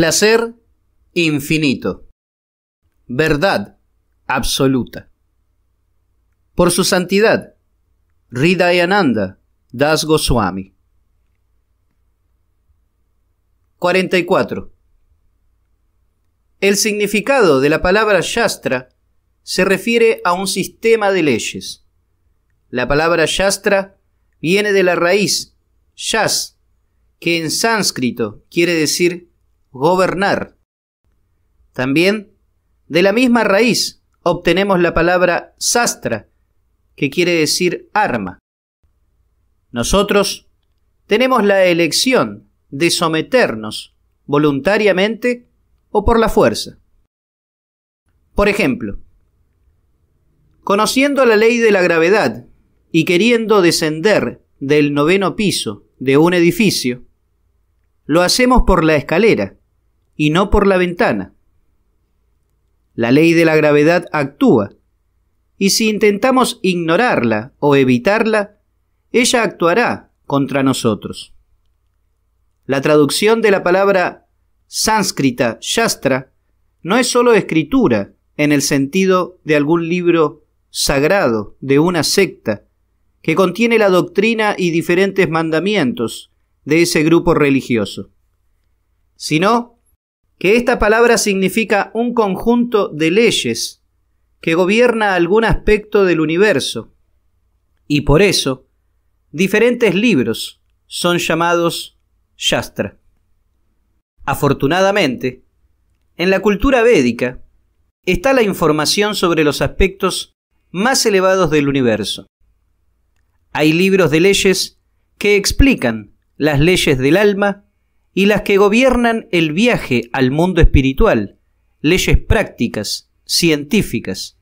Placer infinito. Verdad absoluta. Por su santidad, Ridayananda Das Goswami. 44. El significado de la palabra Shastra se refiere a un sistema de leyes. La palabra Shastra viene de la raíz yas, que en sánscrito quiere decir gobernar. También, de la misma raíz, obtenemos la palabra sastra, que quiere decir arma. Nosotros tenemos la elección de someternos voluntariamente o por la fuerza. Por ejemplo, conociendo la ley de la gravedad y queriendo descender del noveno piso de un edificio, lo hacemos por la escalera, y no por la ventana. La ley de la gravedad actúa, y si intentamos ignorarla o evitarla, ella actuará contra nosotros. La traducción de la palabra sánscrita shastra no es sólo escritura en el sentido de algún libro sagrado de una secta que contiene la doctrina y diferentes mandamientos de ese grupo religioso, sino que esta palabra significa un conjunto de leyes que gobierna algún aspecto del universo. Y por eso, diferentes libros son llamados Shastra. Afortunadamente, en la cultura védica está la información sobre los aspectos más elevados del universo. Hay libros de leyes que explican las leyes del alma, y las que gobiernan el viaje al mundo espiritual, leyes prácticas, científicas,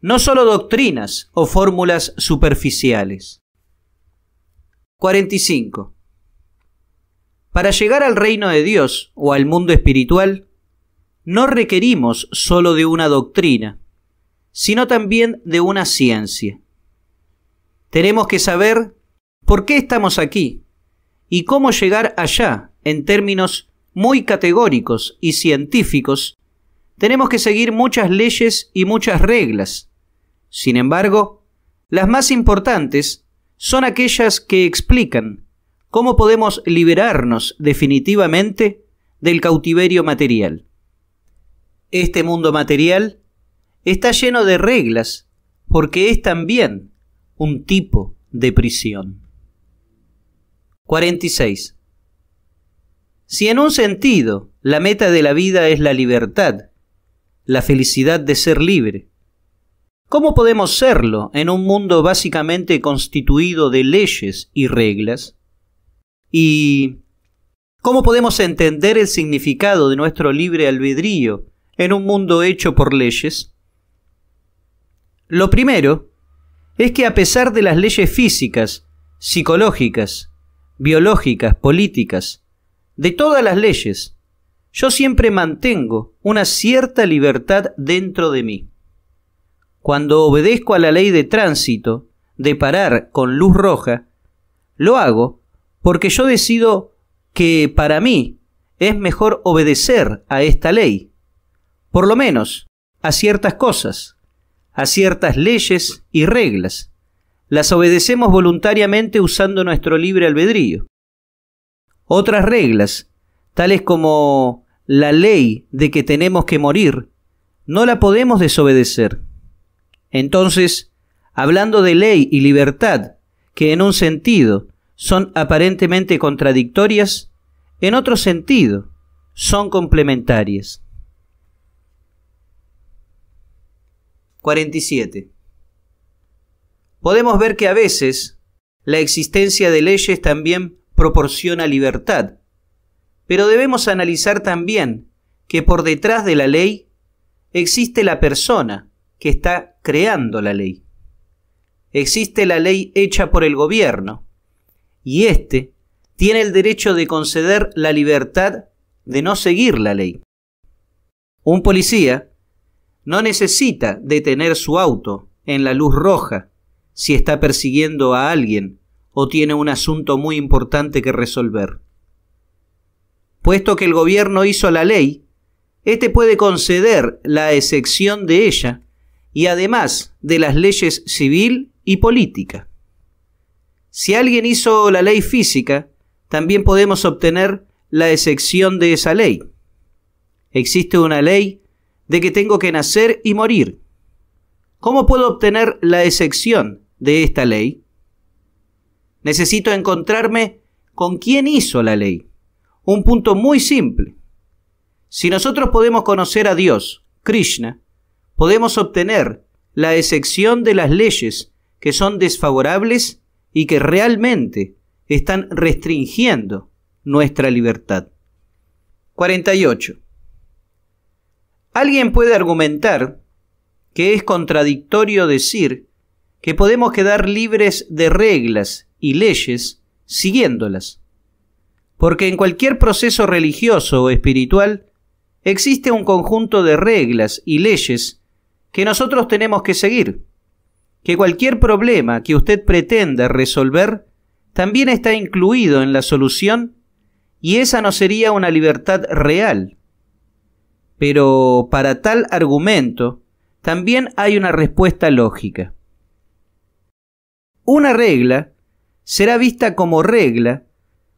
no sólo doctrinas o fórmulas superficiales. 45. Para llegar al reino de Dios o al mundo espiritual, no requerimos sólo de una doctrina, sino también de una ciencia. Tenemos que saber por qué estamos aquí y cómo llegar allá en términos muy categóricos y científicos, tenemos que seguir muchas leyes y muchas reglas. Sin embargo, las más importantes son aquellas que explican cómo podemos liberarnos definitivamente del cautiverio material. Este mundo material está lleno de reglas porque es también un tipo de prisión. 46. Si en un sentido la meta de la vida es la libertad, la felicidad de ser libre, ¿cómo podemos serlo en un mundo básicamente constituido de leyes y reglas? ¿Y cómo podemos entender el significado de nuestro libre albedrío en un mundo hecho por leyes? Lo primero es que a pesar de las leyes físicas, psicológicas, biológicas, políticas, de todas las leyes, yo siempre mantengo una cierta libertad dentro de mí. Cuando obedezco a la ley de tránsito, de parar con luz roja, lo hago porque yo decido que para mí es mejor obedecer a esta ley, por lo menos a ciertas cosas, a ciertas leyes y reglas. Las obedecemos voluntariamente usando nuestro libre albedrío otras reglas, tales como la ley de que tenemos que morir, no la podemos desobedecer. Entonces, hablando de ley y libertad, que en un sentido son aparentemente contradictorias, en otro sentido son complementarias. 47. Podemos ver que a veces la existencia de leyes también proporciona libertad. Pero debemos analizar también que por detrás de la ley existe la persona que está creando la ley. Existe la ley hecha por el gobierno y éste tiene el derecho de conceder la libertad de no seguir la ley. Un policía no necesita detener su auto en la luz roja si está persiguiendo a alguien o tiene un asunto muy importante que resolver. Puesto que el gobierno hizo la ley, éste puede conceder la excepción de ella y además de las leyes civil y política. Si alguien hizo la ley física, también podemos obtener la excepción de esa ley. Existe una ley de que tengo que nacer y morir. ¿Cómo puedo obtener la excepción de esta ley? Necesito encontrarme con quién hizo la ley. Un punto muy simple. Si nosotros podemos conocer a Dios, Krishna, podemos obtener la excepción de las leyes que son desfavorables y que realmente están restringiendo nuestra libertad. 48. Alguien puede argumentar que es contradictorio decir que podemos quedar libres de reglas y leyes siguiéndolas. Porque en cualquier proceso religioso o espiritual existe un conjunto de reglas y leyes que nosotros tenemos que seguir, que cualquier problema que usted pretenda resolver también está incluido en la solución y esa no sería una libertad real. Pero para tal argumento también hay una respuesta lógica. Una regla será vista como regla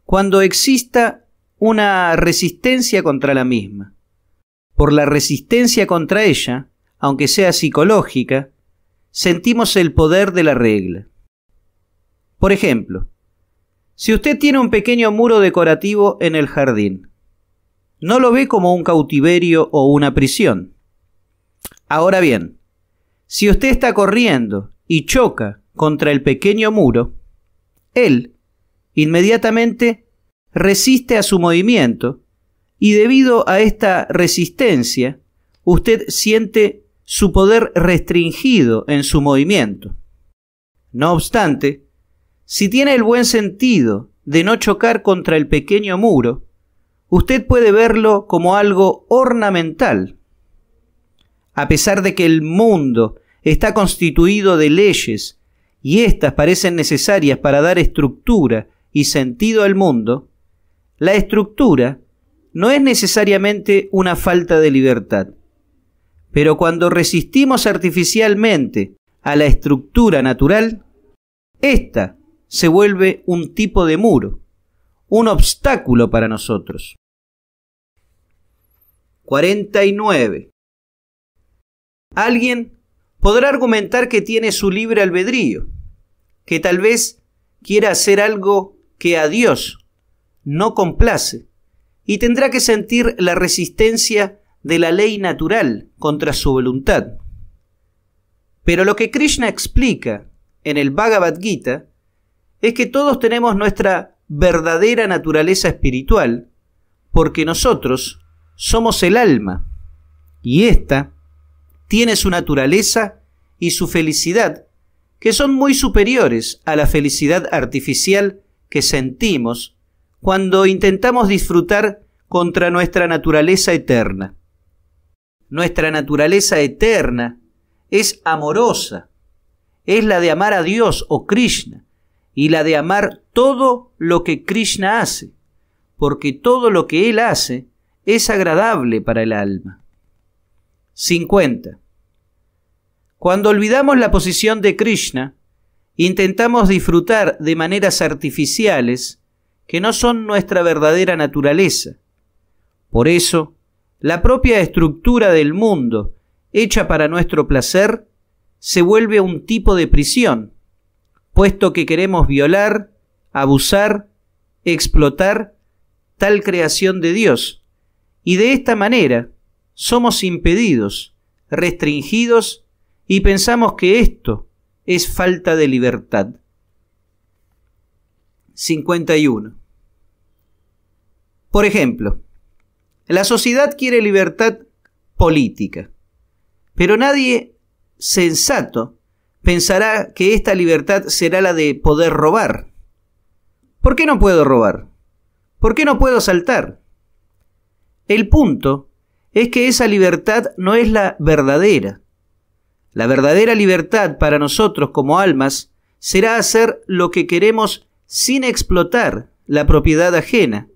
cuando exista una resistencia contra la misma. Por la resistencia contra ella, aunque sea psicológica, sentimos el poder de la regla. Por ejemplo, si usted tiene un pequeño muro decorativo en el jardín, no lo ve como un cautiverio o una prisión. Ahora bien, si usted está corriendo y choca contra el pequeño muro, él inmediatamente resiste a su movimiento y debido a esta resistencia, usted siente su poder restringido en su movimiento. No obstante, si tiene el buen sentido de no chocar contra el pequeño muro, usted puede verlo como algo ornamental. A pesar de que el mundo está constituido de leyes y éstas parecen necesarias para dar estructura y sentido al mundo, la estructura no es necesariamente una falta de libertad. Pero cuando resistimos artificialmente a la estructura natural, ésta se vuelve un tipo de muro, un obstáculo para nosotros. 49. Alguien podrá argumentar que tiene su libre albedrío, que tal vez quiera hacer algo que a Dios no complace y tendrá que sentir la resistencia de la ley natural contra su voluntad. Pero lo que Krishna explica en el Bhagavad Gita es que todos tenemos nuestra verdadera naturaleza espiritual porque nosotros somos el alma y ésta tiene su naturaleza y su felicidad que son muy superiores a la felicidad artificial que sentimos cuando intentamos disfrutar contra nuestra naturaleza eterna. Nuestra naturaleza eterna es amorosa, es la de amar a Dios o Krishna, y la de amar todo lo que Krishna hace, porque todo lo que Él hace es agradable para el alma. 50. Cuando olvidamos la posición de Krishna, intentamos disfrutar de maneras artificiales que no son nuestra verdadera naturaleza. Por eso, la propia estructura del mundo, hecha para nuestro placer, se vuelve un tipo de prisión, puesto que queremos violar, abusar, explotar tal creación de Dios, y de esta manera somos impedidos, restringidos y pensamos que esto es falta de libertad. 51. Por ejemplo, la sociedad quiere libertad política, pero nadie sensato pensará que esta libertad será la de poder robar. ¿Por qué no puedo robar? ¿Por qué no puedo saltar? El punto es que esa libertad no es la verdadera, la verdadera libertad para nosotros como almas será hacer lo que queremos sin explotar la propiedad ajena.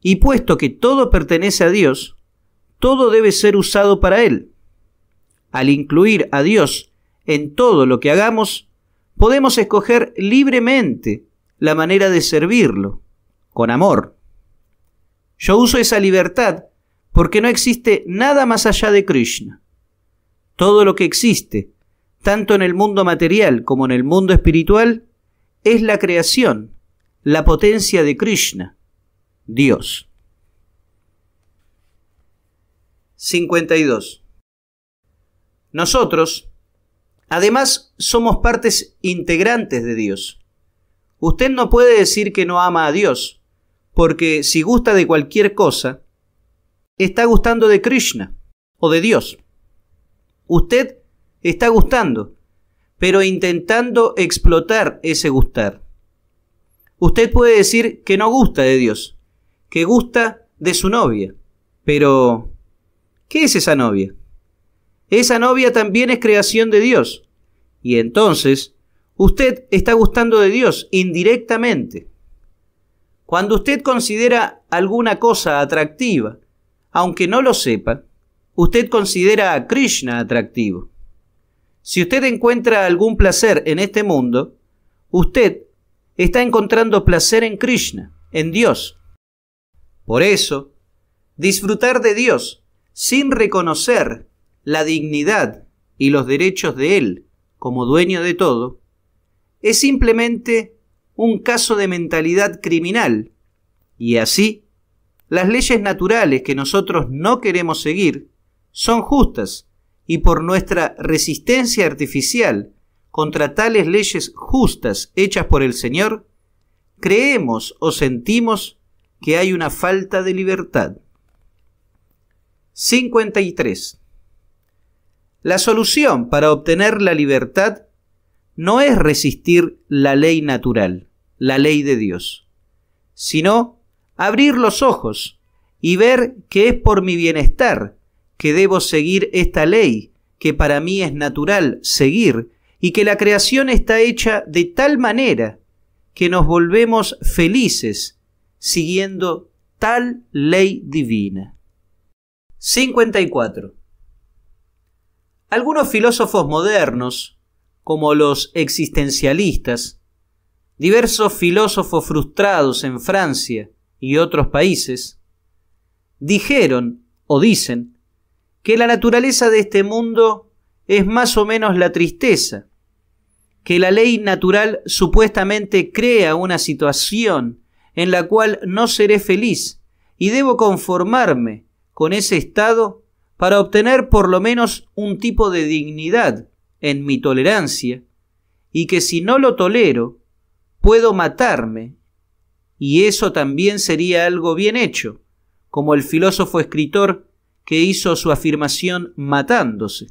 Y puesto que todo pertenece a Dios, todo debe ser usado para Él. Al incluir a Dios en todo lo que hagamos, podemos escoger libremente la manera de servirlo, con amor. Yo uso esa libertad porque no existe nada más allá de Krishna todo lo que existe, tanto en el mundo material como en el mundo espiritual, es la creación, la potencia de Krishna, Dios. 52. Nosotros, además, somos partes integrantes de Dios. Usted no puede decir que no ama a Dios, porque si gusta de cualquier cosa, está gustando de Krishna o de Dios. Usted está gustando, pero intentando explotar ese gustar. Usted puede decir que no gusta de Dios, que gusta de su novia, pero ¿qué es esa novia? Esa novia también es creación de Dios, y entonces usted está gustando de Dios indirectamente. Cuando usted considera alguna cosa atractiva, aunque no lo sepa, usted considera a Krishna atractivo. Si usted encuentra algún placer en este mundo, usted está encontrando placer en Krishna, en Dios. Por eso, disfrutar de Dios sin reconocer la dignidad y los derechos de Él como dueño de todo, es simplemente un caso de mentalidad criminal. Y así, las leyes naturales que nosotros no queremos seguir son justas y por nuestra resistencia artificial contra tales leyes justas hechas por el Señor, creemos o sentimos que hay una falta de libertad. 53. La solución para obtener la libertad no es resistir la ley natural, la ley de Dios, sino abrir los ojos y ver que es por mi bienestar que debo seguir esta ley, que para mí es natural seguir, y que la creación está hecha de tal manera que nos volvemos felices siguiendo tal ley divina. 54. Algunos filósofos modernos, como los existencialistas, diversos filósofos frustrados en Francia y otros países, dijeron o dicen que la naturaleza de este mundo es más o menos la tristeza, que la ley natural supuestamente crea una situación en la cual no seré feliz y debo conformarme con ese estado para obtener por lo menos un tipo de dignidad en mi tolerancia y que si no lo tolero puedo matarme y eso también sería algo bien hecho, como el filósofo escritor que hizo su afirmación matándose.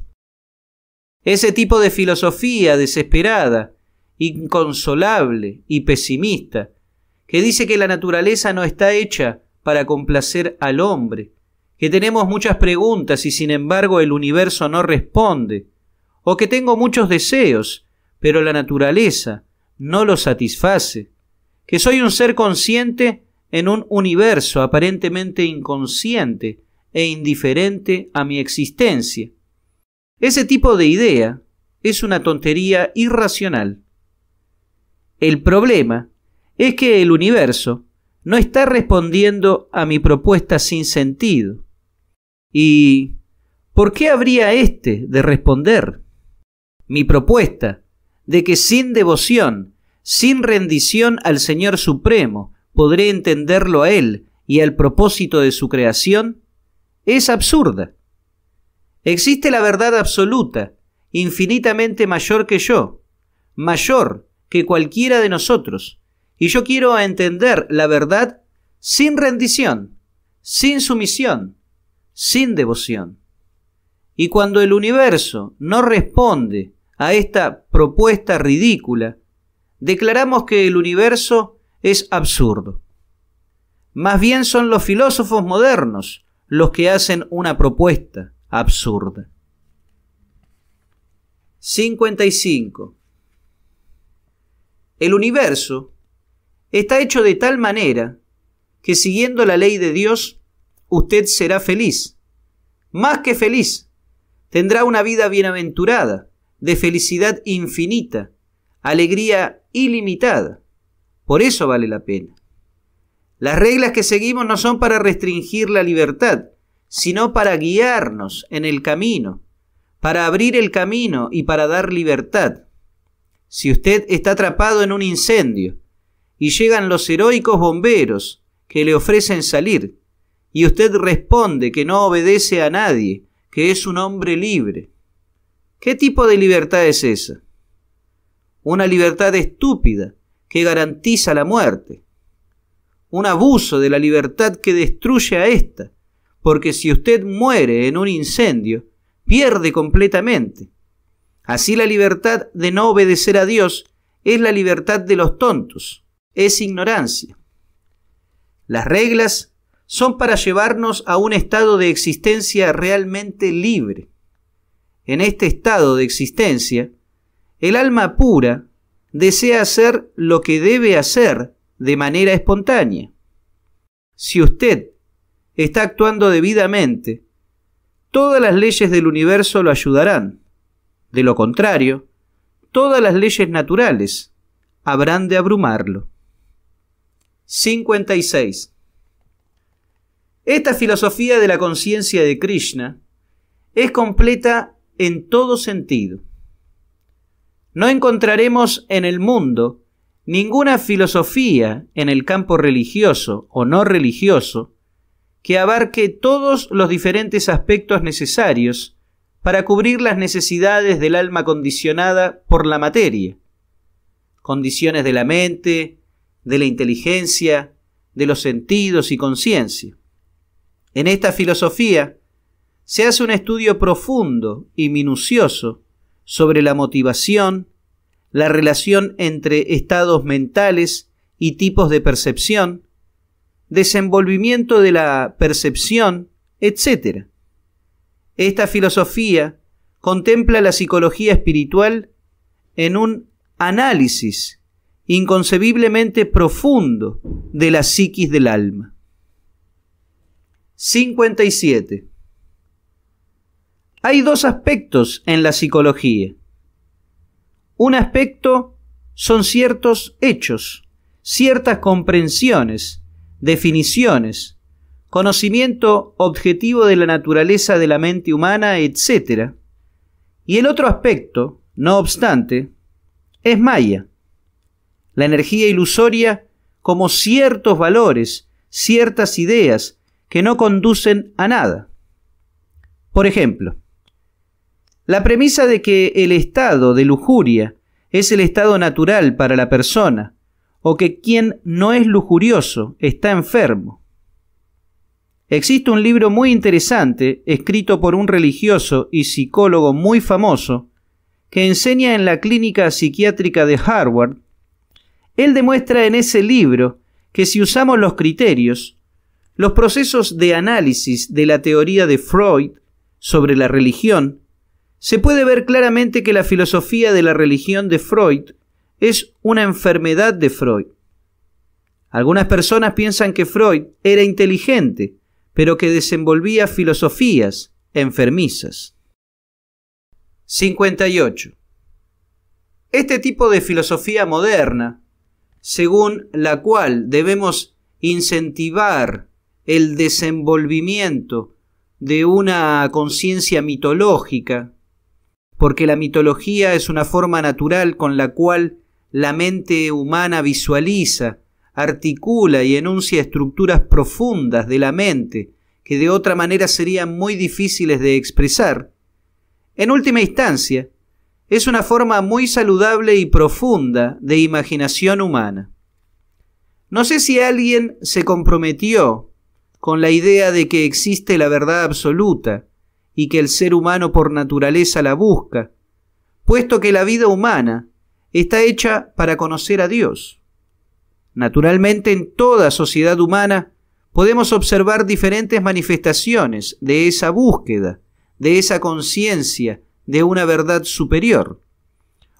Ese tipo de filosofía desesperada, inconsolable y pesimista, que dice que la naturaleza no está hecha para complacer al hombre, que tenemos muchas preguntas y sin embargo el universo no responde, o que tengo muchos deseos, pero la naturaleza no los satisface, que soy un ser consciente en un universo aparentemente inconsciente, e indiferente a mi existencia. Ese tipo de idea es una tontería irracional. El problema es que el universo no está respondiendo a mi propuesta sin sentido. ¿Y por qué habría éste de responder? Mi propuesta de que sin devoción, sin rendición al Señor Supremo, podré entenderlo a Él y al propósito de su creación, es absurda. Existe la verdad absoluta, infinitamente mayor que yo, mayor que cualquiera de nosotros, y yo quiero entender la verdad sin rendición, sin sumisión, sin devoción. Y cuando el universo no responde a esta propuesta ridícula, declaramos que el universo es absurdo. Más bien son los filósofos modernos los que hacen una propuesta absurda. 55. El universo está hecho de tal manera que siguiendo la ley de Dios, usted será feliz, más que feliz, tendrá una vida bienaventurada, de felicidad infinita, alegría ilimitada. Por eso vale la pena. Las reglas que seguimos no son para restringir la libertad, sino para guiarnos en el camino, para abrir el camino y para dar libertad. Si usted está atrapado en un incendio y llegan los heroicos bomberos que le ofrecen salir, y usted responde que no obedece a nadie, que es un hombre libre, ¿qué tipo de libertad es esa? Una libertad estúpida que garantiza la muerte un abuso de la libertad que destruye a ésta, porque si usted muere en un incendio, pierde completamente. Así la libertad de no obedecer a Dios es la libertad de los tontos, es ignorancia. Las reglas son para llevarnos a un estado de existencia realmente libre. En este estado de existencia, el alma pura desea hacer lo que debe hacer de manera espontánea. Si usted está actuando debidamente, todas las leyes del universo lo ayudarán. De lo contrario, todas las leyes naturales habrán de abrumarlo. 56. Esta filosofía de la conciencia de Krishna es completa en todo sentido. No encontraremos en el mundo ninguna filosofía en el campo religioso o no religioso que abarque todos los diferentes aspectos necesarios para cubrir las necesidades del alma condicionada por la materia, condiciones de la mente, de la inteligencia, de los sentidos y conciencia. En esta filosofía se hace un estudio profundo y minucioso sobre la motivación, la relación entre estados mentales y tipos de percepción, desenvolvimiento de la percepción, etc. Esta filosofía contempla la psicología espiritual en un análisis inconcebiblemente profundo de la psiquis del alma. 57. Hay dos aspectos en la psicología un aspecto son ciertos hechos, ciertas comprensiones, definiciones, conocimiento objetivo de la naturaleza de la mente humana, etc. Y el otro aspecto, no obstante, es Maya, la energía ilusoria como ciertos valores, ciertas ideas que no conducen a nada. Por ejemplo, la premisa de que el estado de lujuria es el estado natural para la persona, o que quien no es lujurioso está enfermo. Existe un libro muy interesante, escrito por un religioso y psicólogo muy famoso, que enseña en la clínica psiquiátrica de Harvard. Él demuestra en ese libro que si usamos los criterios, los procesos de análisis de la teoría de Freud sobre la religión se puede ver claramente que la filosofía de la religión de Freud es una enfermedad de Freud. Algunas personas piensan que Freud era inteligente, pero que desenvolvía filosofías enfermizas. 58. Este tipo de filosofía moderna, según la cual debemos incentivar el desenvolvimiento de una conciencia mitológica, porque la mitología es una forma natural con la cual la mente humana visualiza, articula y enuncia estructuras profundas de la mente que de otra manera serían muy difíciles de expresar. En última instancia, es una forma muy saludable y profunda de imaginación humana. No sé si alguien se comprometió con la idea de que existe la verdad absoluta, y que el ser humano por naturaleza la busca, puesto que la vida humana está hecha para conocer a Dios. Naturalmente en toda sociedad humana podemos observar diferentes manifestaciones de esa búsqueda, de esa conciencia de una verdad superior.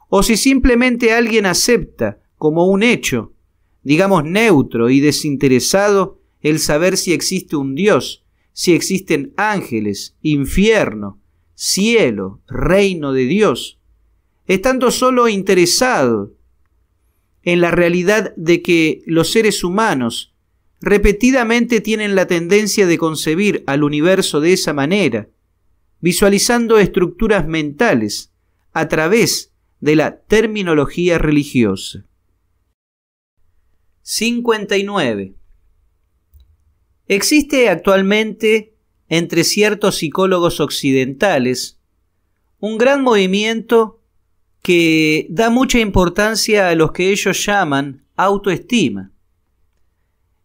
O si simplemente alguien acepta como un hecho, digamos neutro y desinteresado, el saber si existe un Dios, si existen ángeles, infierno, cielo, reino de Dios, estando solo interesado en la realidad de que los seres humanos repetidamente tienen la tendencia de concebir al universo de esa manera, visualizando estructuras mentales a través de la terminología religiosa. 59. Existe actualmente entre ciertos psicólogos occidentales un gran movimiento que da mucha importancia a lo que ellos llaman autoestima.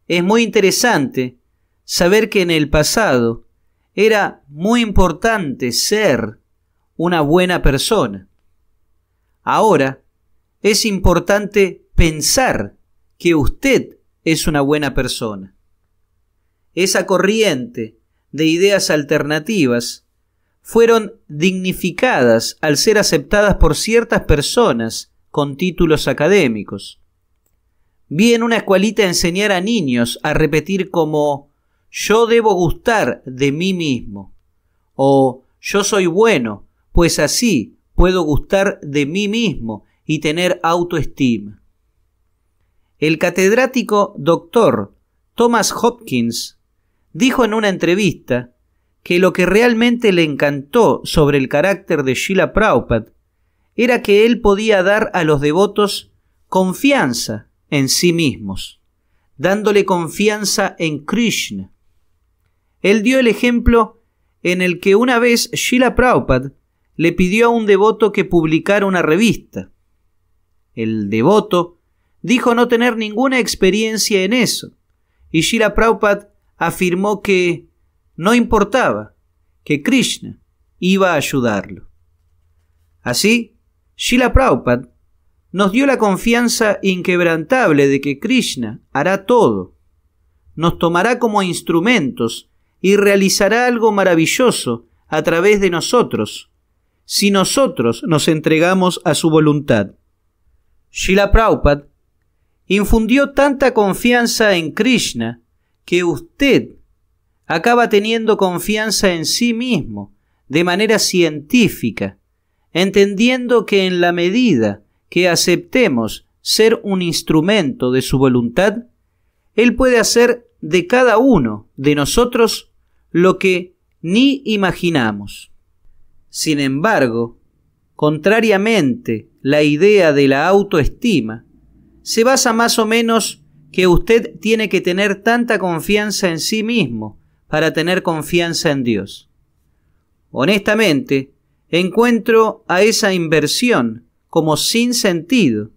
Es muy interesante saber que en el pasado era muy importante ser una buena persona. Ahora es importante pensar que usted es una buena persona esa corriente de ideas alternativas fueron dignificadas al ser aceptadas por ciertas personas con títulos académicos. Vi en una escuelita enseñar a niños a repetir como yo debo gustar de mí mismo o yo soy bueno, pues así puedo gustar de mí mismo y tener autoestima. El catedrático doctor Thomas Hopkins dijo en una entrevista que lo que realmente le encantó sobre el carácter de Sheila Prabhupada era que él podía dar a los devotos confianza en sí mismos, dándole confianza en Krishna. Él dio el ejemplo en el que una vez Sheila Prabhupada le pidió a un devoto que publicara una revista. El devoto dijo no tener ninguna experiencia en eso, y Sheila Prabhupada afirmó que no importaba, que Krishna iba a ayudarlo. Así, Srila Prabhupada nos dio la confianza inquebrantable de que Krishna hará todo, nos tomará como instrumentos y realizará algo maravilloso a través de nosotros, si nosotros nos entregamos a su voluntad. Srila Prabhupada infundió tanta confianza en Krishna que usted acaba teniendo confianza en sí mismo de manera científica, entendiendo que en la medida que aceptemos ser un instrumento de su voluntad, Él puede hacer de cada uno de nosotros lo que ni imaginamos. Sin embargo, contrariamente, la idea de la autoestima se basa más o menos que usted tiene que tener tanta confianza en sí mismo para tener confianza en Dios. Honestamente, encuentro a esa inversión como sin sentido,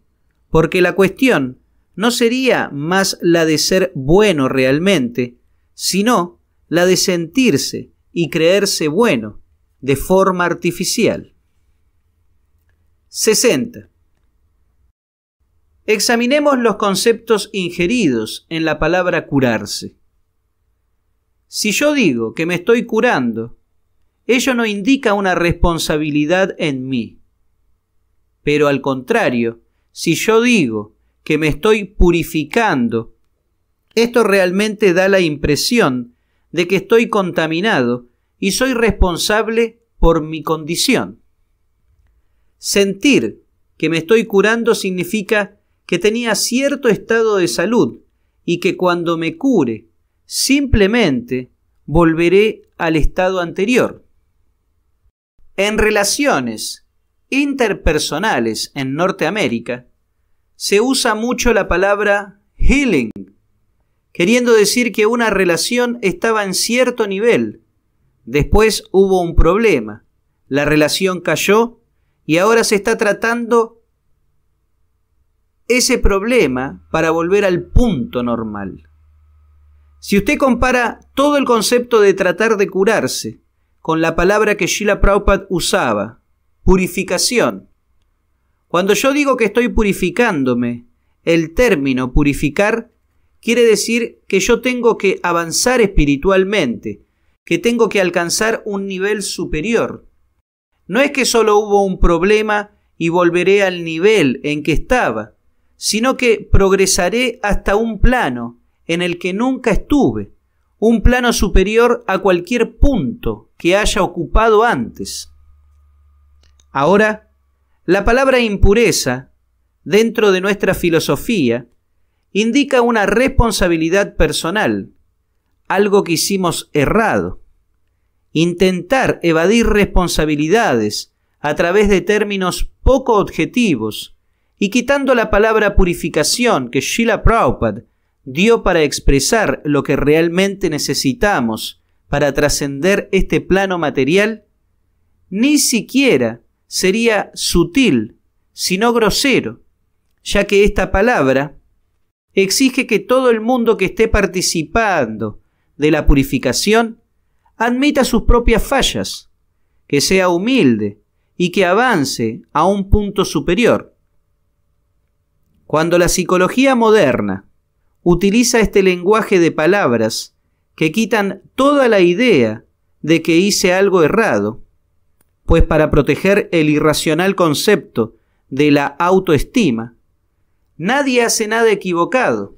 porque la cuestión no sería más la de ser bueno realmente, sino la de sentirse y creerse bueno de forma artificial. 60. Examinemos los conceptos ingeridos en la palabra curarse. Si yo digo que me estoy curando, ello no indica una responsabilidad en mí. Pero al contrario, si yo digo que me estoy purificando, esto realmente da la impresión de que estoy contaminado y soy responsable por mi condición. Sentir que me estoy curando significa que tenía cierto estado de salud y que cuando me cure, simplemente volveré al estado anterior. En relaciones interpersonales en Norteamérica, se usa mucho la palabra healing, queriendo decir que una relación estaba en cierto nivel, después hubo un problema, la relación cayó y ahora se está tratando ese problema para volver al punto normal. Si usted compara todo el concepto de tratar de curarse con la palabra que Sheila Prabhupada usaba, purificación, cuando yo digo que estoy purificándome, el término purificar quiere decir que yo tengo que avanzar espiritualmente, que tengo que alcanzar un nivel superior. No es que solo hubo un problema y volveré al nivel en que estaba, sino que progresaré hasta un plano en el que nunca estuve, un plano superior a cualquier punto que haya ocupado antes. Ahora, la palabra impureza, dentro de nuestra filosofía, indica una responsabilidad personal, algo que hicimos errado. Intentar evadir responsabilidades a través de términos poco objetivos y quitando la palabra purificación que Sheila Prabhupada dio para expresar lo que realmente necesitamos para trascender este plano material, ni siquiera sería sutil, sino grosero, ya que esta palabra exige que todo el mundo que esté participando de la purificación admita sus propias fallas, que sea humilde y que avance a un punto superior. Cuando la psicología moderna utiliza este lenguaje de palabras que quitan toda la idea de que hice algo errado, pues para proteger el irracional concepto de la autoestima, nadie hace nada equivocado.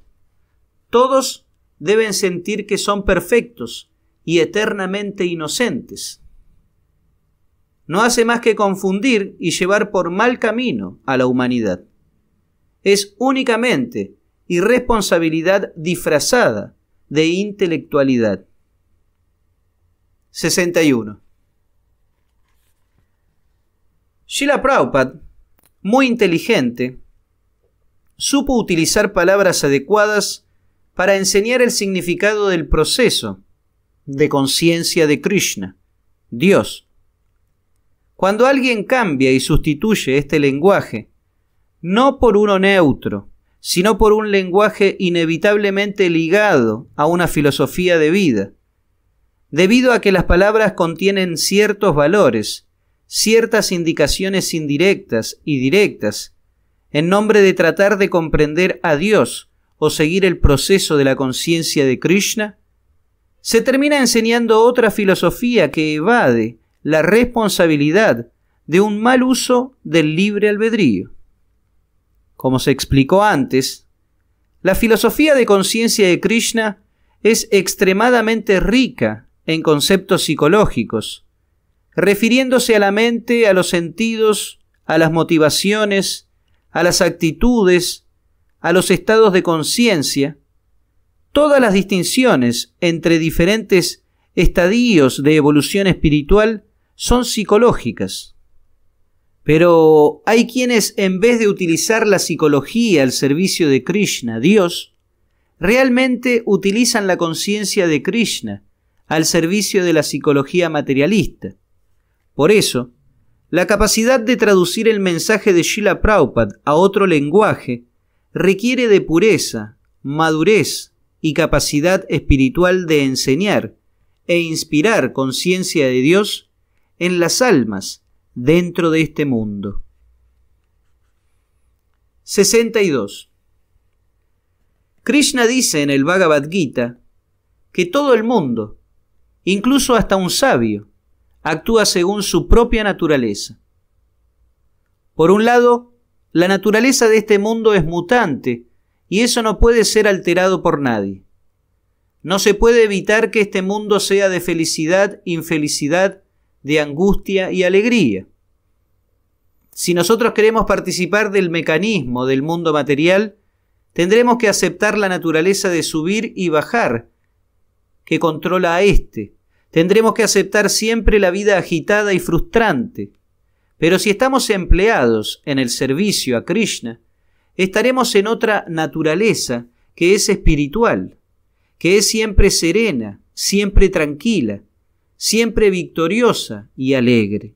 Todos deben sentir que son perfectos y eternamente inocentes. No hace más que confundir y llevar por mal camino a la humanidad es únicamente irresponsabilidad disfrazada de intelectualidad. 61. Shila Prabhupada, muy inteligente, supo utilizar palabras adecuadas para enseñar el significado del proceso de conciencia de Krishna, Dios. Cuando alguien cambia y sustituye este lenguaje no por uno neutro, sino por un lenguaje inevitablemente ligado a una filosofía de vida, debido a que las palabras contienen ciertos valores, ciertas indicaciones indirectas y directas, en nombre de tratar de comprender a Dios o seguir el proceso de la conciencia de Krishna, se termina enseñando otra filosofía que evade la responsabilidad de un mal uso del libre albedrío. Como se explicó antes, la filosofía de conciencia de Krishna es extremadamente rica en conceptos psicológicos, refiriéndose a la mente, a los sentidos, a las motivaciones, a las actitudes, a los estados de conciencia, todas las distinciones entre diferentes estadios de evolución espiritual son psicológicas. Pero hay quienes, en vez de utilizar la psicología al servicio de Krishna, Dios, realmente utilizan la conciencia de Krishna al servicio de la psicología materialista. Por eso, la capacidad de traducir el mensaje de Srila Prabhupada a otro lenguaje requiere de pureza, madurez y capacidad espiritual de enseñar e inspirar conciencia de Dios en las almas dentro de este mundo. 62. Krishna dice en el Bhagavad Gita que todo el mundo, incluso hasta un sabio, actúa según su propia naturaleza. Por un lado, la naturaleza de este mundo es mutante y eso no puede ser alterado por nadie. No se puede evitar que este mundo sea de felicidad, infelicidad de angustia y alegría. Si nosotros queremos participar del mecanismo del mundo material, tendremos que aceptar la naturaleza de subir y bajar, que controla a éste. Tendremos que aceptar siempre la vida agitada y frustrante. Pero si estamos empleados en el servicio a Krishna, estaremos en otra naturaleza que es espiritual, que es siempre serena, siempre tranquila, siempre victoriosa y alegre.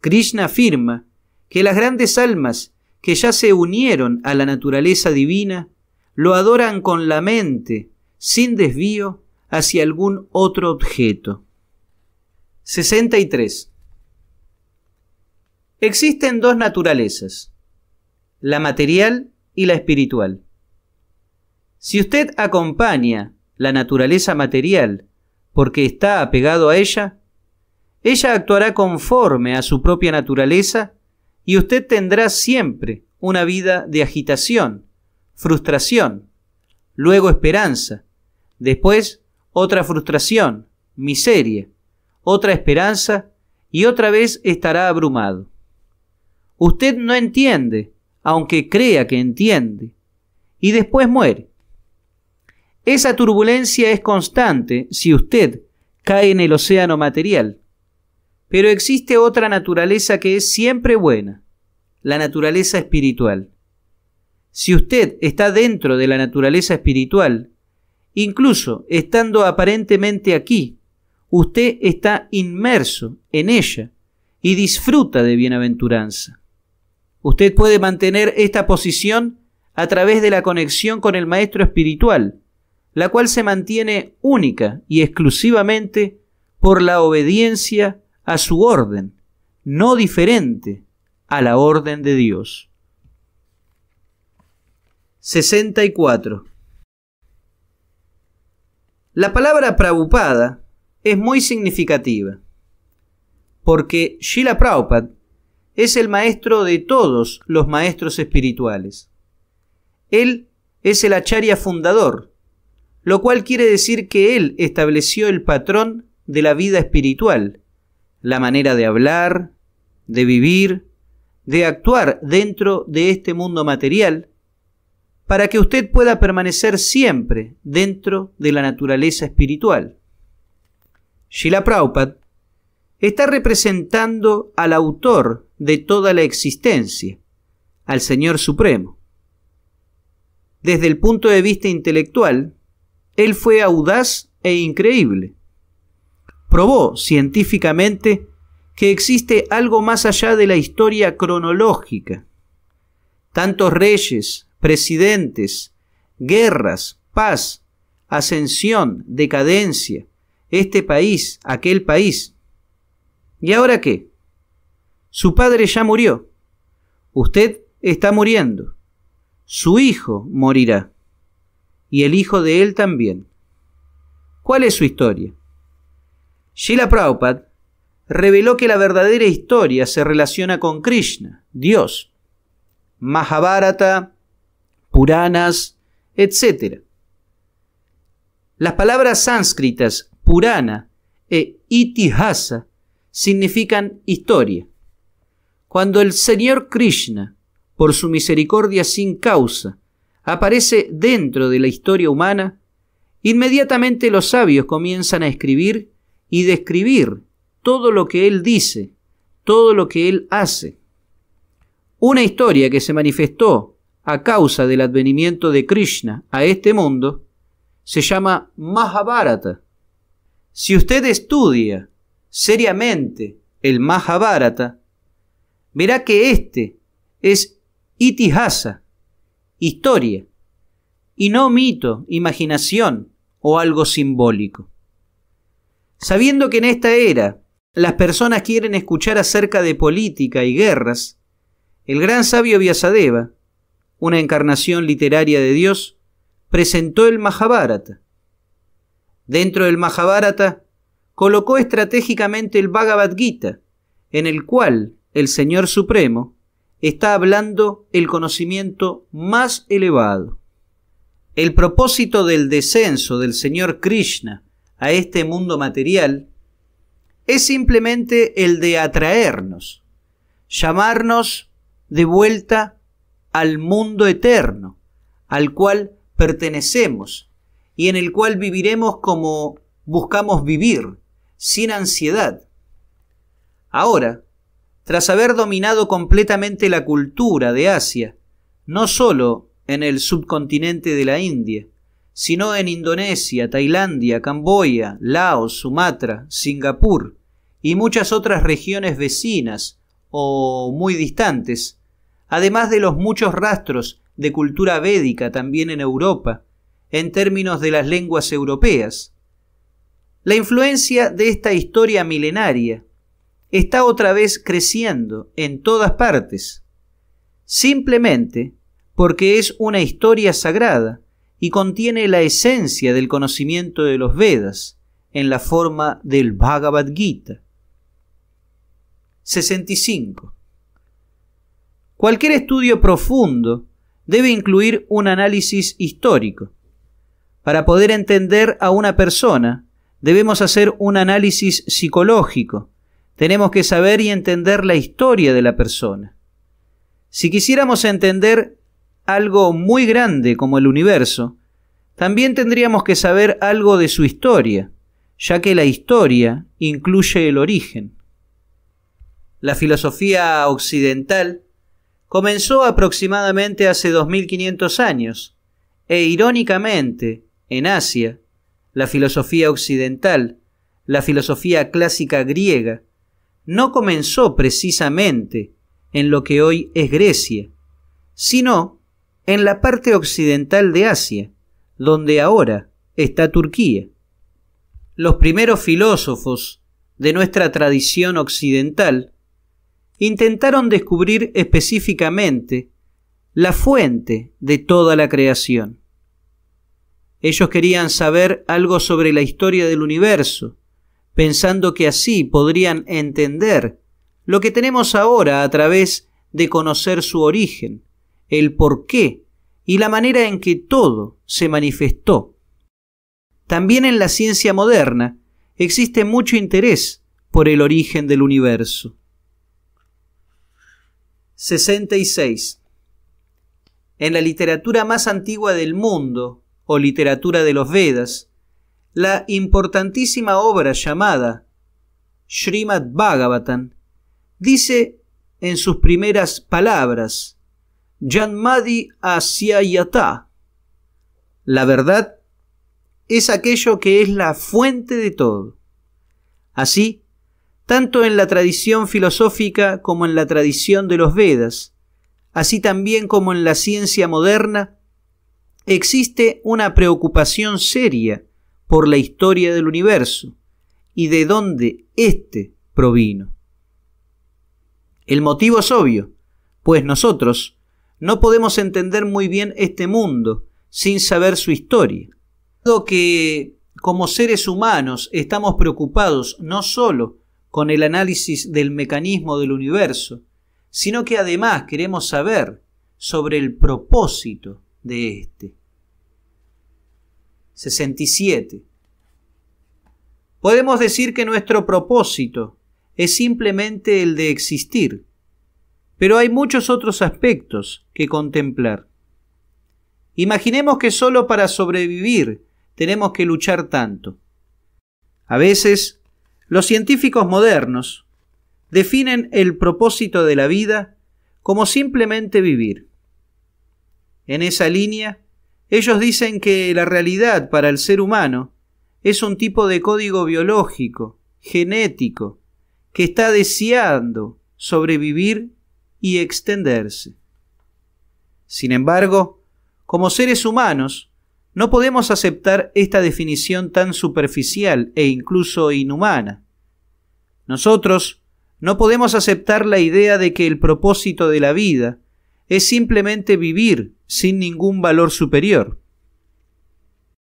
Krishna afirma que las grandes almas que ya se unieron a la naturaleza divina lo adoran con la mente, sin desvío, hacia algún otro objeto. 63. Existen dos naturalezas, la material y la espiritual. Si usted acompaña la naturaleza material porque está apegado a ella? Ella actuará conforme a su propia naturaleza y usted tendrá siempre una vida de agitación, frustración, luego esperanza, después otra frustración, miseria, otra esperanza y otra vez estará abrumado. Usted no entiende, aunque crea que entiende, y después muere. Esa turbulencia es constante si usted cae en el océano material. Pero existe otra naturaleza que es siempre buena, la naturaleza espiritual. Si usted está dentro de la naturaleza espiritual, incluso estando aparentemente aquí, usted está inmerso en ella y disfruta de bienaventuranza. Usted puede mantener esta posición a través de la conexión con el Maestro Espiritual, la cual se mantiene única y exclusivamente por la obediencia a su orden, no diferente a la orden de Dios. 64. La palabra Prabhupada es muy significativa, porque Shila Prabhupada es el maestro de todos los maestros espirituales. Él es el acharya fundador lo cual quiere decir que él estableció el patrón de la vida espiritual, la manera de hablar, de vivir, de actuar dentro de este mundo material, para que usted pueda permanecer siempre dentro de la naturaleza espiritual. Shila Prabhupada está representando al autor de toda la existencia, al Señor Supremo. Desde el punto de vista intelectual, él fue audaz e increíble. Probó científicamente que existe algo más allá de la historia cronológica. Tantos reyes, presidentes, guerras, paz, ascensión, decadencia, este país, aquel país. ¿Y ahora qué? Su padre ya murió. Usted está muriendo. Su hijo morirá y el hijo de él también. ¿Cuál es su historia? Sheila Prabhupada reveló que la verdadera historia se relaciona con Krishna, Dios, Mahabharata, Puranas, etc. Las palabras sánscritas Purana e Itihasa significan historia. Cuando el Señor Krishna, por su misericordia sin causa, aparece dentro de la historia humana, inmediatamente los sabios comienzan a escribir y describir todo lo que él dice, todo lo que él hace. Una historia que se manifestó a causa del advenimiento de Krishna a este mundo se llama Mahabharata. Si usted estudia seriamente el Mahabharata, verá que este es Itihasa, historia, y no mito, imaginación o algo simbólico. Sabiendo que en esta era las personas quieren escuchar acerca de política y guerras, el gran sabio Vyasadeva, una encarnación literaria de Dios, presentó el Mahabharata. Dentro del Mahabharata colocó estratégicamente el Bhagavad Gita, en el cual el Señor Supremo está hablando el conocimiento más elevado. El propósito del descenso del Señor Krishna a este mundo material es simplemente el de atraernos, llamarnos de vuelta al mundo eterno, al cual pertenecemos y en el cual viviremos como buscamos vivir, sin ansiedad. Ahora, tras haber dominado completamente la cultura de Asia, no sólo en el subcontinente de la India, sino en Indonesia, Tailandia, Camboya, Laos, Sumatra, Singapur y muchas otras regiones vecinas o muy distantes, además de los muchos rastros de cultura védica también en Europa, en términos de las lenguas europeas. La influencia de esta historia milenaria está otra vez creciendo en todas partes, simplemente porque es una historia sagrada y contiene la esencia del conocimiento de los Vedas en la forma del Bhagavad Gita. 65. Cualquier estudio profundo debe incluir un análisis histórico. Para poder entender a una persona, debemos hacer un análisis psicológico, tenemos que saber y entender la historia de la persona. Si quisiéramos entender algo muy grande como el universo, también tendríamos que saber algo de su historia, ya que la historia incluye el origen. La filosofía occidental comenzó aproximadamente hace 2500 años, e irónicamente, en Asia, la filosofía occidental, la filosofía clásica griega, no comenzó precisamente en lo que hoy es Grecia, sino en la parte occidental de Asia, donde ahora está Turquía. Los primeros filósofos de nuestra tradición occidental intentaron descubrir específicamente la fuente de toda la creación. Ellos querían saber algo sobre la historia del universo, pensando que así podrían entender lo que tenemos ahora a través de conocer su origen, el porqué y la manera en que todo se manifestó. También en la ciencia moderna existe mucho interés por el origen del universo. 66. En la literatura más antigua del mundo, o literatura de los Vedas, la importantísima obra llamada Srimad Bhagavatam, dice en sus primeras palabras, Janmadi Asyayata. La verdad es aquello que es la fuente de todo. Así, tanto en la tradición filosófica como en la tradición de los Vedas, así también como en la ciencia moderna, existe una preocupación seria por la historia del universo y de dónde éste provino. El motivo es obvio, pues nosotros no podemos entender muy bien este mundo sin saber su historia. Dado que como seres humanos estamos preocupados no sólo con el análisis del mecanismo del universo, sino que además queremos saber sobre el propósito de éste. 67. Podemos decir que nuestro propósito es simplemente el de existir, pero hay muchos otros aspectos que contemplar. Imaginemos que solo para sobrevivir tenemos que luchar tanto. A veces, los científicos modernos definen el propósito de la vida como simplemente vivir. En esa línea, ellos dicen que la realidad para el ser humano es un tipo de código biológico, genético, que está deseando sobrevivir y extenderse. Sin embargo, como seres humanos, no podemos aceptar esta definición tan superficial e incluso inhumana. Nosotros no podemos aceptar la idea de que el propósito de la vida es simplemente vivir sin ningún valor superior.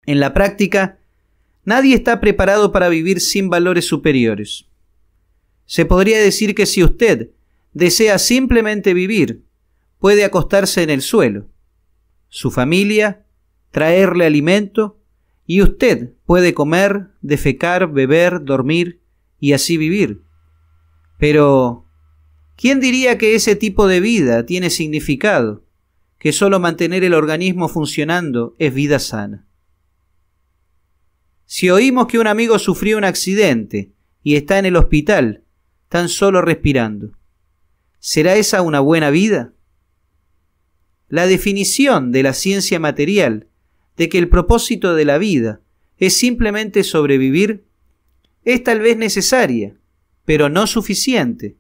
En la práctica, nadie está preparado para vivir sin valores superiores. Se podría decir que si usted desea simplemente vivir, puede acostarse en el suelo. Su familia, traerle alimento, y usted puede comer, defecar, beber, dormir y así vivir. Pero, ¿Quién diría que ese tipo de vida tiene significado? Que solo mantener el organismo funcionando es vida sana. Si oímos que un amigo sufrió un accidente y está en el hospital, tan solo respirando, ¿será esa una buena vida? La definición de la ciencia material de que el propósito de la vida es simplemente sobrevivir es tal vez necesaria, pero no suficiente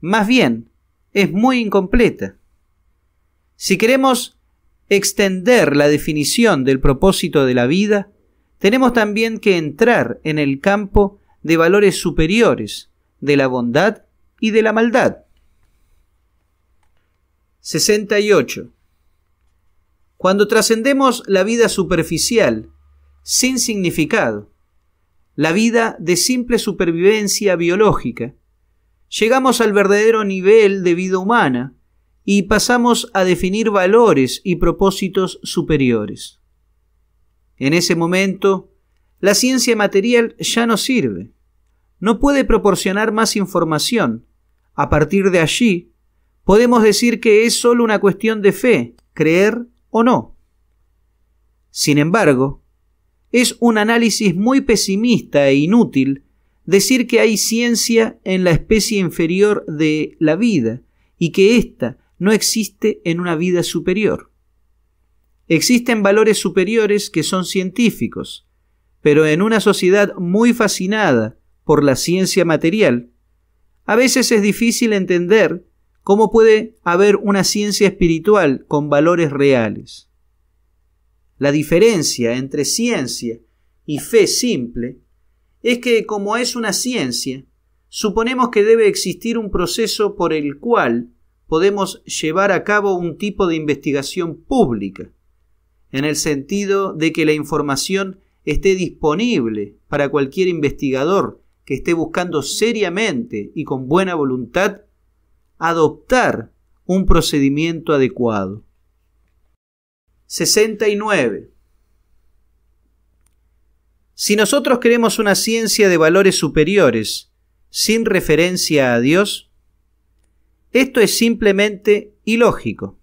más bien, es muy incompleta. Si queremos extender la definición del propósito de la vida, tenemos también que entrar en el campo de valores superiores, de la bondad y de la maldad. 68. Cuando trascendemos la vida superficial, sin significado, la vida de simple supervivencia biológica, llegamos al verdadero nivel de vida humana y pasamos a definir valores y propósitos superiores. En ese momento, la ciencia material ya no sirve, no puede proporcionar más información. A partir de allí, podemos decir que es solo una cuestión de fe, creer o no. Sin embargo, es un análisis muy pesimista e inútil decir que hay ciencia en la especie inferior de la vida y que ésta no existe en una vida superior. Existen valores superiores que son científicos, pero en una sociedad muy fascinada por la ciencia material, a veces es difícil entender cómo puede haber una ciencia espiritual con valores reales. La diferencia entre ciencia y fe simple es que como es una ciencia, suponemos que debe existir un proceso por el cual podemos llevar a cabo un tipo de investigación pública, en el sentido de que la información esté disponible para cualquier investigador que esté buscando seriamente y con buena voluntad adoptar un procedimiento adecuado. 69. Si nosotros queremos una ciencia de valores superiores, sin referencia a Dios, esto es simplemente ilógico,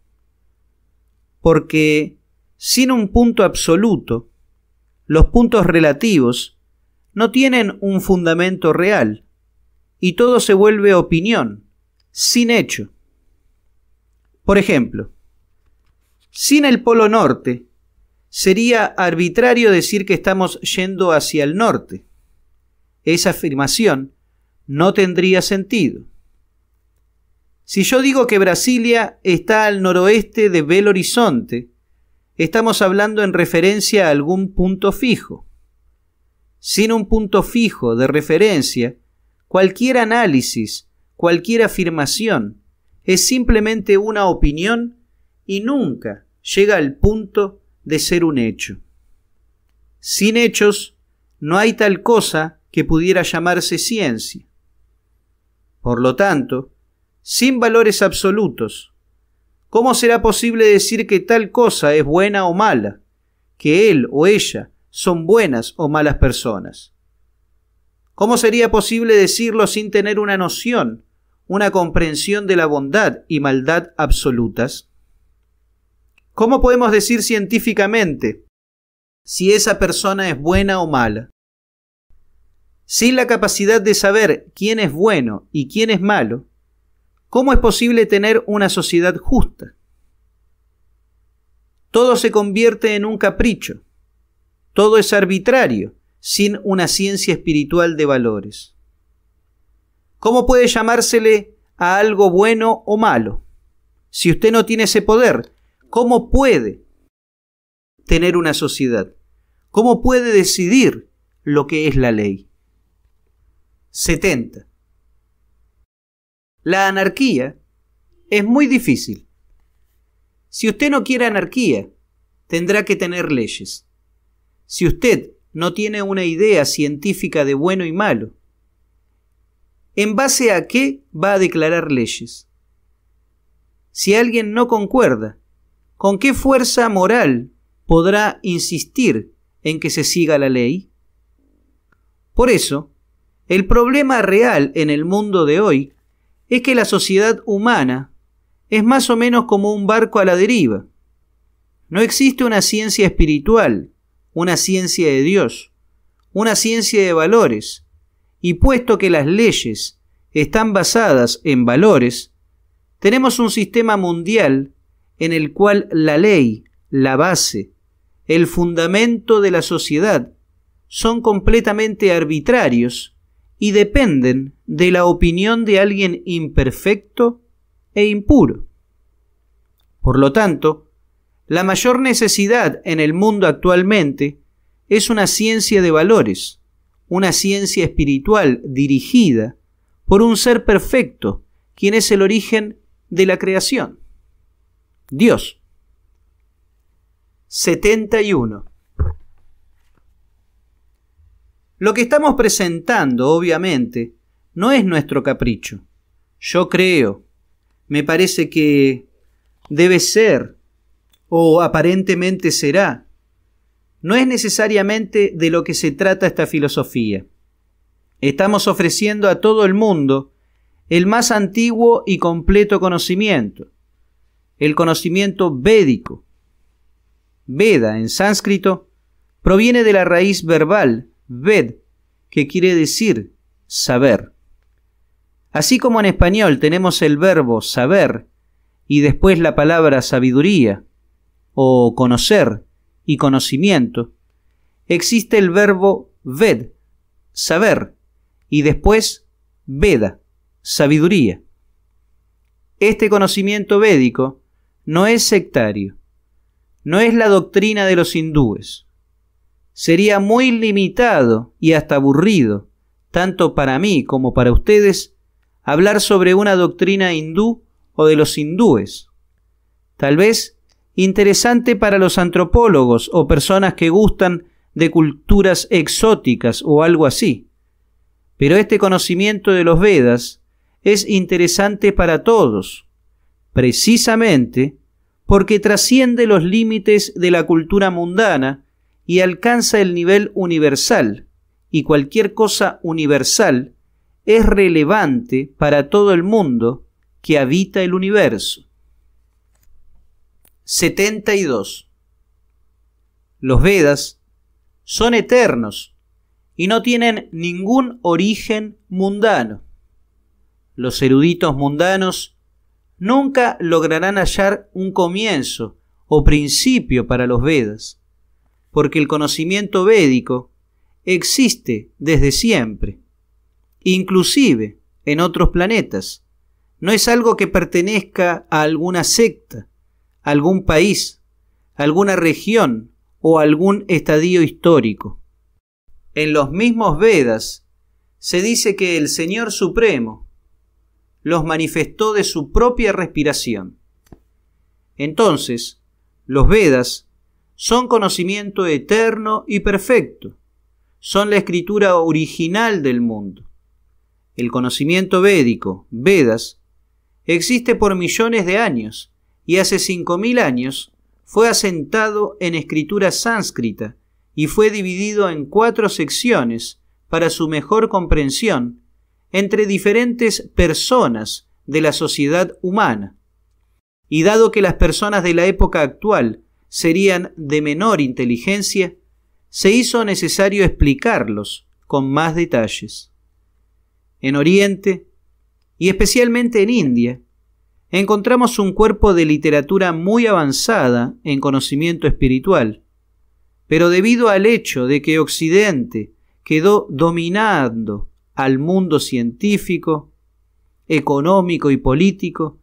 porque sin un punto absoluto, los puntos relativos no tienen un fundamento real y todo se vuelve opinión, sin hecho. Por ejemplo, sin el Polo Norte, sería arbitrario decir que estamos yendo hacia el norte. Esa afirmación no tendría sentido. Si yo digo que Brasilia está al noroeste de Belo Horizonte, estamos hablando en referencia a algún punto fijo. Sin un punto fijo de referencia, cualquier análisis, cualquier afirmación, es simplemente una opinión y nunca llega al punto de ser un hecho. Sin hechos no hay tal cosa que pudiera llamarse ciencia. Por lo tanto, sin valores absolutos, ¿cómo será posible decir que tal cosa es buena o mala, que él o ella son buenas o malas personas? ¿Cómo sería posible decirlo sin tener una noción, una comprensión de la bondad y maldad absolutas? ¿Cómo podemos decir científicamente si esa persona es buena o mala? Sin la capacidad de saber quién es bueno y quién es malo, ¿cómo es posible tener una sociedad justa? Todo se convierte en un capricho, todo es arbitrario, sin una ciencia espiritual de valores. ¿Cómo puede llamársele a algo bueno o malo? Si usted no tiene ese poder, ¿Cómo puede tener una sociedad? ¿Cómo puede decidir lo que es la ley? 70. La anarquía es muy difícil. Si usted no quiere anarquía, tendrá que tener leyes. Si usted no tiene una idea científica de bueno y malo, ¿en base a qué va a declarar leyes? Si alguien no concuerda ¿Con qué fuerza moral podrá insistir en que se siga la ley? Por eso, el problema real en el mundo de hoy es que la sociedad humana es más o menos como un barco a la deriva. No existe una ciencia espiritual, una ciencia de Dios, una ciencia de valores, y puesto que las leyes están basadas en valores, tenemos un sistema mundial en el cual la ley, la base, el fundamento de la sociedad son completamente arbitrarios y dependen de la opinión de alguien imperfecto e impuro. Por lo tanto, la mayor necesidad en el mundo actualmente es una ciencia de valores, una ciencia espiritual dirigida por un ser perfecto, quien es el origen de la creación. Dios. 71. Lo que estamos presentando, obviamente, no es nuestro capricho. Yo creo, me parece que debe ser, o aparentemente será. No es necesariamente de lo que se trata esta filosofía. Estamos ofreciendo a todo el mundo el más antiguo y completo conocimiento, el conocimiento védico. Veda en sánscrito proviene de la raíz verbal ved, que quiere decir saber. Así como en español tenemos el verbo saber y después la palabra sabiduría o conocer y conocimiento, existe el verbo ved, saber, y después veda, sabiduría. Este conocimiento védico no es sectario, no es la doctrina de los hindúes. Sería muy limitado y hasta aburrido, tanto para mí como para ustedes, hablar sobre una doctrina hindú o de los hindúes. Tal vez interesante para los antropólogos o personas que gustan de culturas exóticas o algo así. Pero este conocimiento de los Vedas es interesante para todos, precisamente porque trasciende los límites de la cultura mundana y alcanza el nivel universal, y cualquier cosa universal es relevante para todo el mundo que habita el universo. 72. Los Vedas son eternos y no tienen ningún origen mundano. Los eruditos mundanos nunca lograrán hallar un comienzo o principio para los Vedas, porque el conocimiento védico existe desde siempre, inclusive en otros planetas. No es algo que pertenezca a alguna secta, algún país, alguna región o algún estadio histórico. En los mismos Vedas se dice que el Señor Supremo, los manifestó de su propia respiración. Entonces, los Vedas son conocimiento eterno y perfecto, son la escritura original del mundo. El conocimiento védico, Vedas, existe por millones de años y hace cinco 5.000 años fue asentado en escritura sánscrita y fue dividido en cuatro secciones para su mejor comprensión entre diferentes personas de la sociedad humana. Y dado que las personas de la época actual serían de menor inteligencia, se hizo necesario explicarlos con más detalles. En Oriente, y especialmente en India, encontramos un cuerpo de literatura muy avanzada en conocimiento espiritual, pero debido al hecho de que Occidente quedó dominando al mundo científico, económico y político,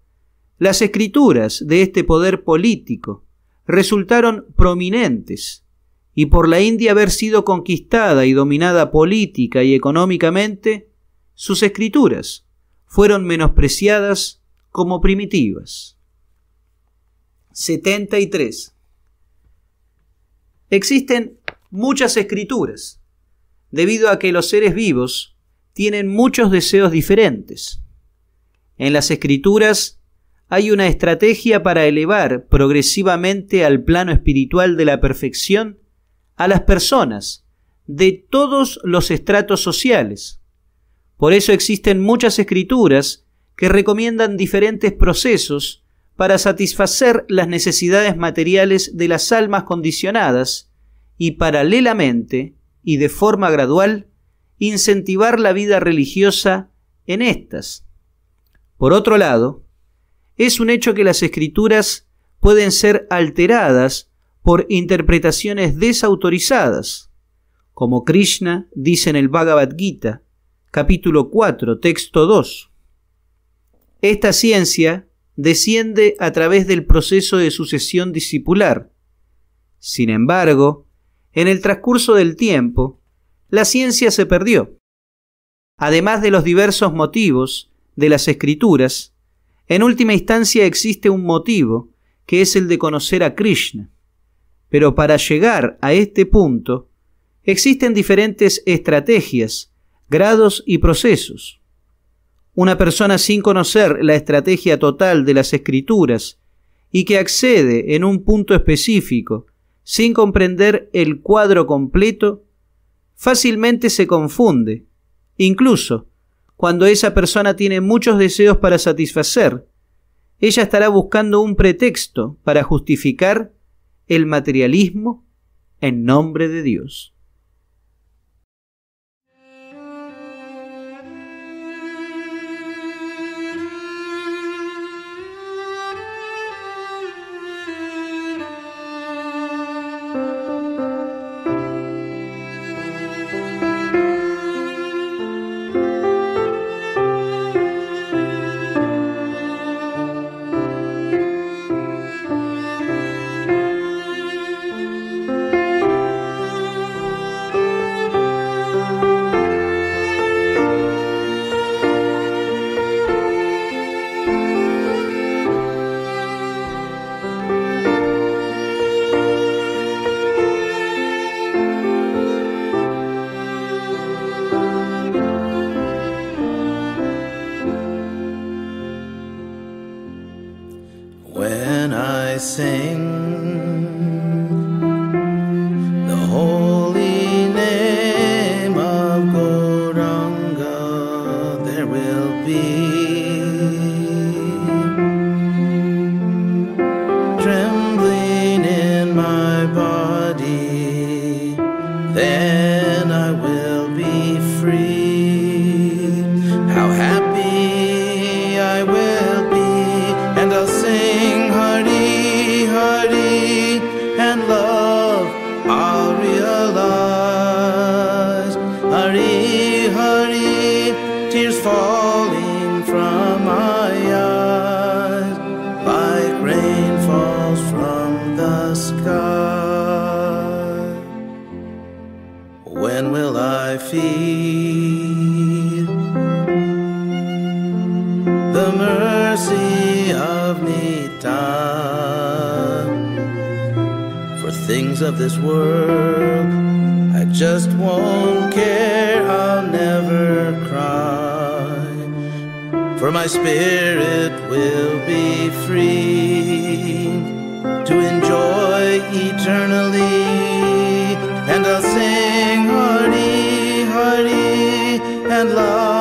las escrituras de este poder político resultaron prominentes y por la India haber sido conquistada y dominada política y económicamente, sus escrituras fueron menospreciadas como primitivas. 73. Existen muchas escrituras, debido a que los seres vivos tienen muchos deseos diferentes. En las escrituras hay una estrategia para elevar progresivamente al plano espiritual de la perfección a las personas de todos los estratos sociales. Por eso existen muchas escrituras que recomiendan diferentes procesos para satisfacer las necesidades materiales de las almas condicionadas y paralelamente y de forma gradual incentivar la vida religiosa en estas. Por otro lado, es un hecho que las escrituras pueden ser alteradas por interpretaciones desautorizadas, como Krishna dice en el Bhagavad Gita, capítulo 4, texto 2. Esta ciencia desciende a través del proceso de sucesión discipular. Sin embargo, en el transcurso del tiempo, la ciencia se perdió. Además de los diversos motivos de las escrituras, en última instancia existe un motivo, que es el de conocer a Krishna. Pero para llegar a este punto, existen diferentes estrategias, grados y procesos. Una persona sin conocer la estrategia total de las escrituras y que accede en un punto específico, sin comprender el cuadro completo, fácilmente se confunde, incluso cuando esa persona tiene muchos deseos para satisfacer. Ella estará buscando un pretexto para justificar el materialismo en nombre de Dios. my spirit will be free to enjoy eternally. And I'll sing, hearty, hearty and love.